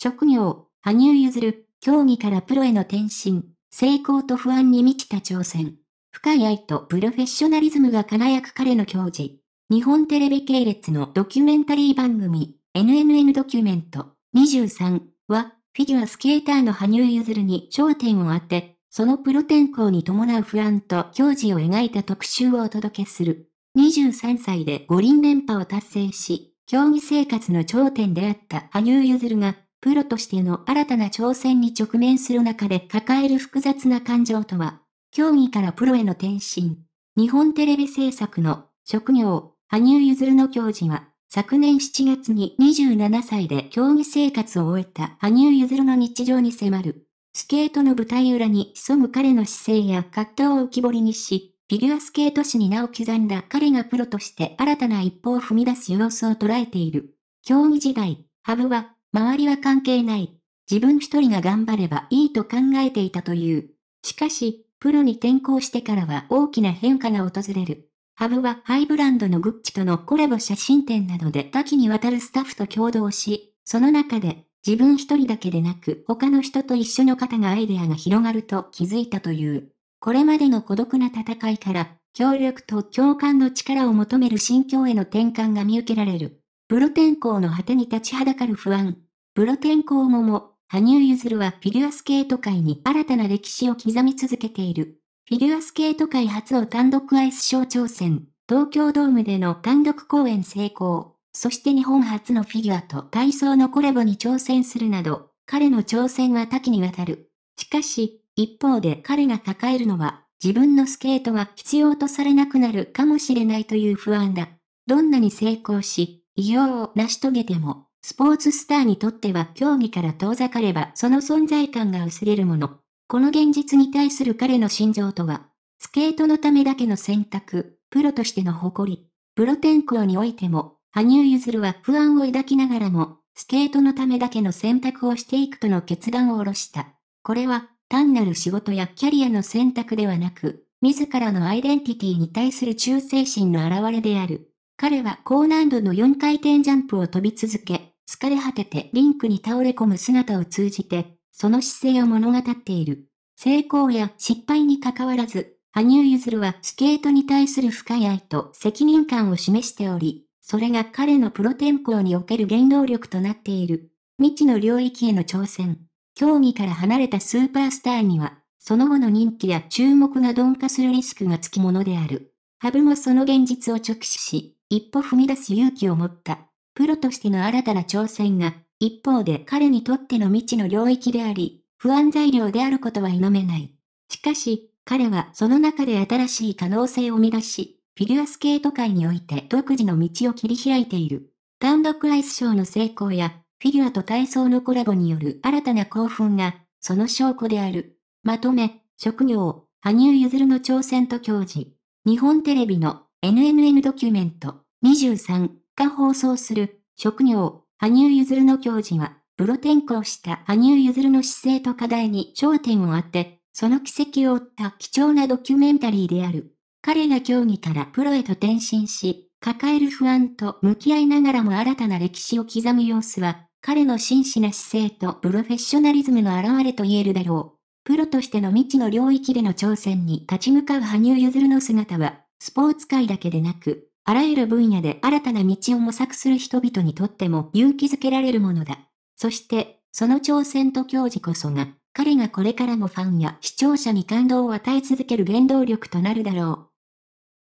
職業、羽生結弦、競技からプロへの転身、成功と不安に満ちた挑戦。深い愛とプロフェッショナリズムが輝く彼の教授。日本テレビ系列のドキュメンタリー番組、NNN ドキュメント23は、フィギュアスケーターの羽生結弦に焦点を当て、そのプロ転向に伴う不安と教授を描いた特集をお届けする。23歳で五輪連覇を達成し、競技生活の頂点であった羽生結弦が、プロとしての新たな挑戦に直面する中で抱える複雑な感情とは、競技からプロへの転身。日本テレビ制作の職業、羽生結弦の教授は、昨年7月に27歳で競技生活を終えた羽生結弦の日常に迫る。スケートの舞台裏に潜む彼の姿勢や葛藤を浮き彫りにし、フィギュアスケート史に名を刻んだ彼がプロとして新たな一歩を踏み出す様子を捉えている。競技時代、ハブは周りは関係ない。自分一人が頑張ればいいと考えていたという。しかし、プロに転向してからは大きな変化が訪れる。ハブはハイブランドのグッチとのコラボ写真展などで多岐にわたるスタッフと共同し、その中で自分一人だけでなく他の人と一緒の方がアイデアが広がると気づいたという。これまでの孤独な戦いから、協力と共感の力を求める心境への転換が見受けられる。プロ転向の果てに立ちはだかる不安。プロ転向後も、羽生結弦はフィギュアスケート界に新たな歴史を刻み続けている。フィギュアスケート界初の単独アイスショー挑戦、東京ドームでの単独公演成功、そして日本初のフィギュアと体操のコラボに挑戦するなど、彼の挑戦は多岐にわたる。しかし、一方で彼が抱えるのは、自分のスケートが必要とされなくなるかもしれないという不安だ。どんなに成功し、異業を成し遂げても、スポーツスターにとっては競技から遠ざかればその存在感が薄れるもの。この現実に対する彼の心情とは、スケートのためだけの選択、プロとしての誇り、プロ転向においても、羽生結弦は不安を抱きながらも、スケートのためだけの選択をしていくとの決断を下ろした。これは、単なる仕事やキャリアの選択ではなく、自らのアイデンティティに対する忠誠心の表れである。彼は高難度の4回転ジャンプを飛び続け、疲れ果ててリンクに倒れ込む姿を通じて、その姿勢を物語っている。成功や失敗に関わらず、羽生結弦はスケートに対する深い愛と責任感を示しており、それが彼のプロ転向における原動力となっている。未知の領域への挑戦。競技から離れたスーパースターには、その後の人気や注目が鈍化するリスクがつきものである。ハブもその現実を直視し、一歩踏み出す勇気を持った、プロとしての新たな挑戦が、一方で彼にとっての未知の領域であり、不安材料であることは否めない。しかし、彼はその中で新しい可能性を生み出し、フィギュアスケート界において独自の道を切り開いている。単独アイスショーの成功や、フィギュアと体操のコラボによる新たな興奮が、その証拠である。まとめ、職業、羽生結弦の挑戦と教示。日本テレビの NNN ドキュメント23が放送する職業、羽生結弦の教授は、プロ転向した羽生結弦の姿勢と課題に焦点を当て、その軌跡を追った貴重なドキュメンタリーである。彼が競技からプロへと転身し、抱える不安と向き合いながらも新たな歴史を刻む様子は、彼の真摯な姿勢とプロフェッショナリズムの表れと言えるだろう。プロとしての未知の領域での挑戦に立ち向かう羽生結弦の姿は、スポーツ界だけでなく、あらゆる分野で新たな道を模索する人々にとっても勇気づけられるものだ。そして、その挑戦と教示こそが、彼がこれからもファンや視聴者に感動を与え続ける原動力となるだろう。